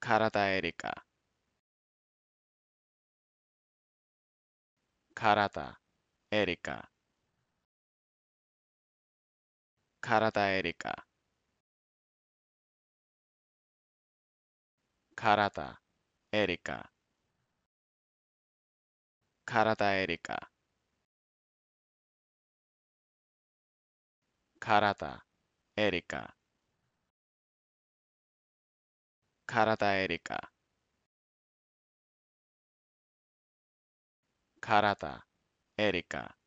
体エリカ体エリカ体エリカ体エリカ体エリカ 가라다에리까 가라다 에리까